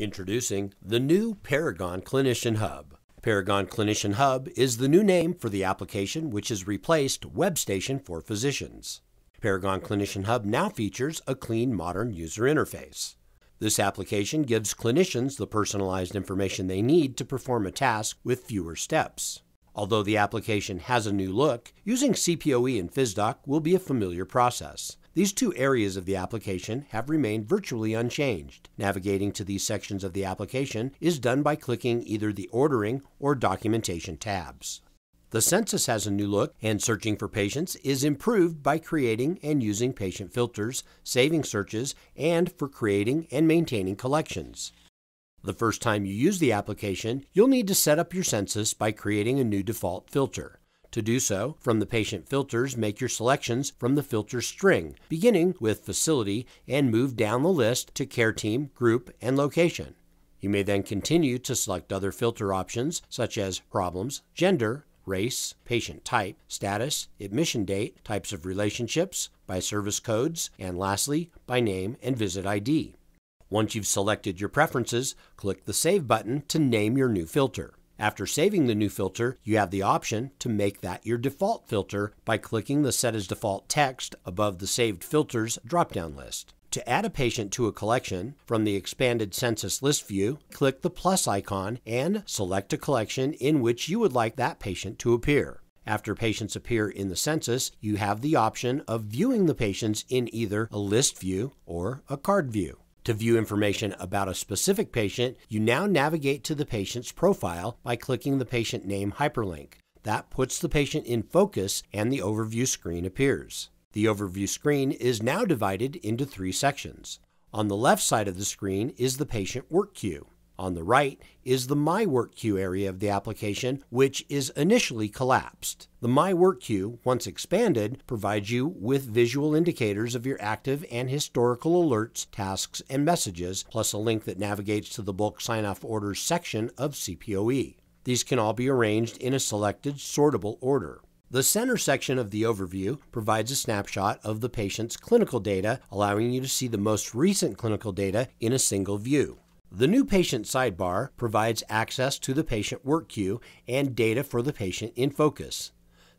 Introducing the new Paragon Clinician Hub. Paragon Clinician Hub is the new name for the application which has replaced WebStation for Physicians. Paragon Clinician Hub now features a clean, modern user interface. This application gives clinicians the personalized information they need to perform a task with fewer steps. Although the application has a new look, using CPOE and PhysDoc will be a familiar process. These two areas of the application have remained virtually unchanged. Navigating to these sections of the application is done by clicking either the Ordering or Documentation tabs. The census has a new look, and searching for patients is improved by creating and using patient filters, saving searches, and for creating and maintaining collections. The first time you use the application, you'll need to set up your census by creating a new default filter. To do so, from the patient filters, make your selections from the filter string, beginning with facility and move down the list to care team, group, and location. You may then continue to select other filter options such as problems, gender, race, patient type, status, admission date, types of relationships, by service codes, and lastly, by name and visit ID. Once you've selected your preferences, click the Save button to name your new filter. After saving the new filter, you have the option to make that your default filter by clicking the Set as Default text above the Saved Filters drop-down list. To add a patient to a collection, from the expanded census list view, click the plus icon and select a collection in which you would like that patient to appear. After patients appear in the census, you have the option of viewing the patients in either a list view or a card view. To view information about a specific patient, you now navigate to the patient's profile by clicking the patient name hyperlink. That puts the patient in focus and the overview screen appears. The overview screen is now divided into three sections. On the left side of the screen is the patient work queue. On the right is the My Work Queue area of the application, which is initially collapsed. The My Work Queue, once expanded, provides you with visual indicators of your active and historical alerts, tasks, and messages, plus a link that navigates to the bulk sign off orders section of CPOE. These can all be arranged in a selected sortable order. The center section of the overview provides a snapshot of the patient's clinical data, allowing you to see the most recent clinical data in a single view. The new patient sidebar provides access to the patient work queue and data for the patient in focus.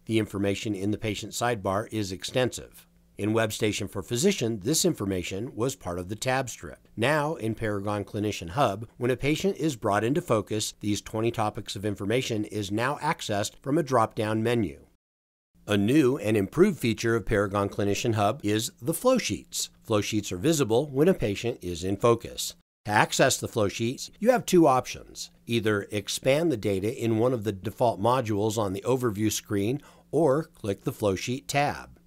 The information in the patient sidebar is extensive. In WebStation for Physician, this information was part of the tab strip. Now, in Paragon Clinician Hub, when a patient is brought into focus, these 20 topics of information is now accessed from a drop-down menu. A new and improved feature of Paragon Clinician Hub is the flow sheets. Flow sheets are visible when a patient is in focus. To access the flow sheets, you have two options. Either expand the data in one of the default modules on the overview screen or click the flow sheet tab.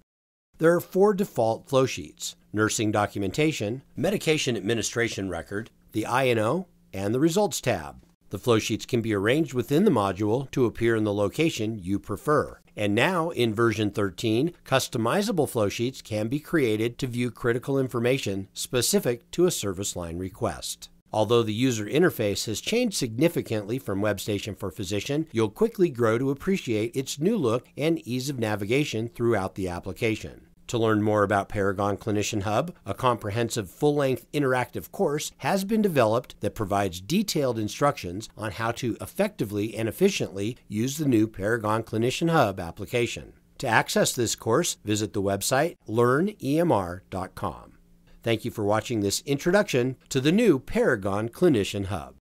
There are four default flow sheets: nursing documentation, medication administration record, the INO, and the results tab. The flowsheets can be arranged within the module to appear in the location you prefer. And now, in version 13, customizable flowsheets can be created to view critical information specific to a service line request. Although the user interface has changed significantly from WebStation for Physician, you'll quickly grow to appreciate its new look and ease of navigation throughout the application. To learn more about Paragon Clinician Hub, a comprehensive full length interactive course has been developed that provides detailed instructions on how to effectively and efficiently use the new Paragon Clinician Hub application. To access this course, visit the website learnemr.com. Thank you for watching this introduction to the new Paragon Clinician Hub.